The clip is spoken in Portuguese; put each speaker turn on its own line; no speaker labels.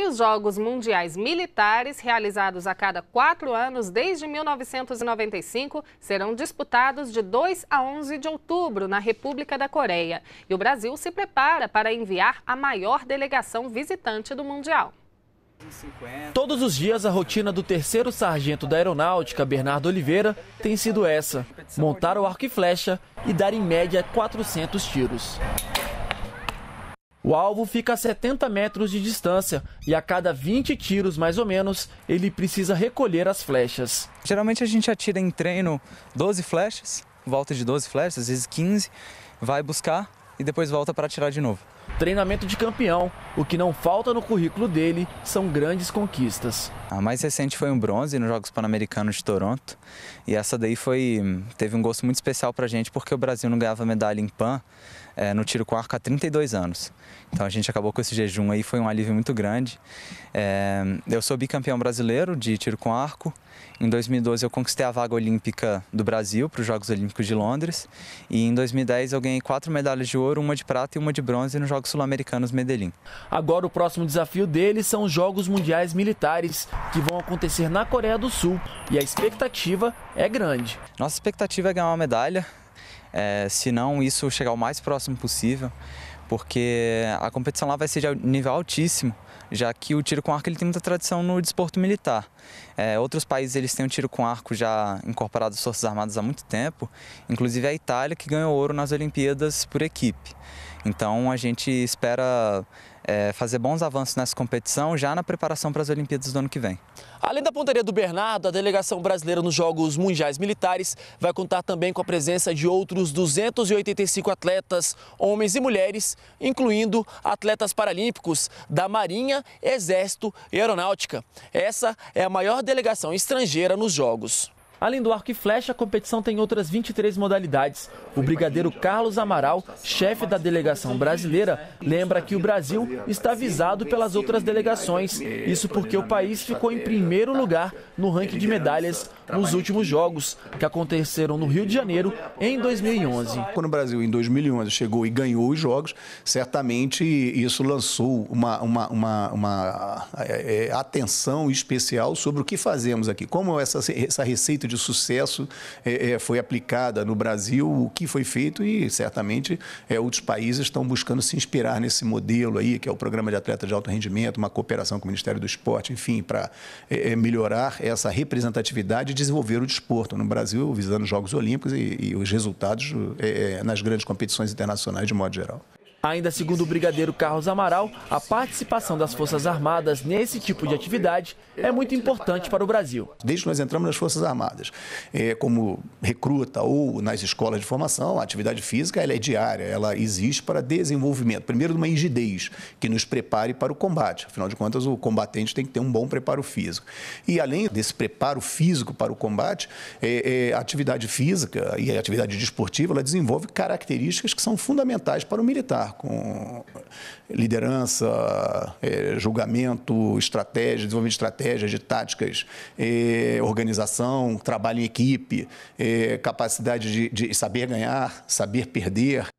e os Jogos Mundiais Militares, realizados a cada quatro anos desde 1995, serão disputados de 2 a 11 de outubro na República da Coreia. E o Brasil se prepara para enviar a maior delegação visitante do Mundial. Todos os dias, a rotina do terceiro sargento da aeronáutica, Bernardo Oliveira, tem sido essa: montar o arco e flecha e dar em média 400 tiros. O alvo fica a 70 metros de distância
e a cada 20 tiros, mais ou menos, ele precisa recolher as flechas. Geralmente a gente atira em treino 12 flechas, volta de 12 flechas, às vezes 15, vai buscar e depois volta para atirar de novo. Treinamento de campeão, o que não falta no currículo dele são grandes conquistas. A mais recente foi um bronze nos Jogos Pan-Americanos de Toronto. E essa daí foi teve um gosto muito especial para a gente porque o Brasil não ganhava medalha em Pan é, no tiro com arco há 32 anos. Então a gente acabou com esse jejum aí, foi um alívio muito grande. É, eu sou bicampeão brasileiro de tiro com arco. Em 2012 eu conquistei a vaga olímpica do Brasil para os Jogos Olímpicos de Londres. E em 2010 eu ganhei quatro medalhas de ouro, uma de prata e uma de bronze nos Jogos Sul-Americanos Medellín. Agora o próximo desafio deles são os Jogos Mundiais Militares, que vão acontecer na Coreia do Sul. E a expectativa é grande. Nossa expectativa é ganhar uma medalha. É, se não, isso chegar o mais próximo possível, porque a competição lá vai ser de nível altíssimo, já que o tiro com arco ele tem muita tradição no desporto militar. É, outros países eles têm o tiro com arco já incorporado às Forças Armadas há muito tempo, inclusive a Itália, que ganhou ouro nas Olimpíadas por equipe. Então a gente espera é, fazer bons avanços nessa competição já na preparação para as Olimpíadas do ano que vem.
Além da pontaria do Bernardo, a delegação brasileira nos Jogos Mundiais Militares vai contar também com a presença de outros 285 atletas, homens e mulheres, incluindo atletas paralímpicos da Marinha, Exército e Aeronáutica. Essa é a maior delegação estrangeira nos Jogos. Além do arco e flecha, a competição tem outras 23 modalidades. O brigadeiro Carlos Amaral, chefe da delegação brasileira, lembra que o Brasil está visado pelas outras delegações. Isso porque o país ficou em primeiro lugar no ranking de medalhas nos
últimos jogos, que aconteceram no Rio de Janeiro em 2011. Quando o Brasil, em 2011, chegou e ganhou os jogos, certamente isso lançou uma, uma, uma, uma é, é atenção especial sobre o que fazemos aqui, como essa, essa receita de sucesso é, é, foi aplicada no Brasil, o que foi feito e certamente é, outros países estão buscando se inspirar nesse modelo aí, que é o programa de atleta de alto rendimento, uma cooperação com o Ministério do Esporte, enfim, para é, melhorar essa representatividade e desenvolver o desporto no Brasil, visando os Jogos Olímpicos e, e os resultados nas grandes competições internacionais de modo geral.
Ainda segundo o brigadeiro Carlos Amaral, a participação das Forças
Armadas nesse tipo de atividade é muito importante para o Brasil. Desde que nós entramos nas Forças Armadas, é, como recruta ou nas escolas de formação, a atividade física ela é diária, ela existe para desenvolvimento. Primeiro, numa uma rigidez que nos prepare para o combate. Afinal de contas, o combatente tem que ter um bom preparo físico. E além desse preparo físico para o combate, é, é, a atividade física e a atividade desportiva ela desenvolve características que são fundamentais para o militar com liderança, é, julgamento, estratégia, desenvolvimento de estratégias, de táticas, é, organização, trabalho em equipe, é, capacidade de, de, saber ganhar, saber perder,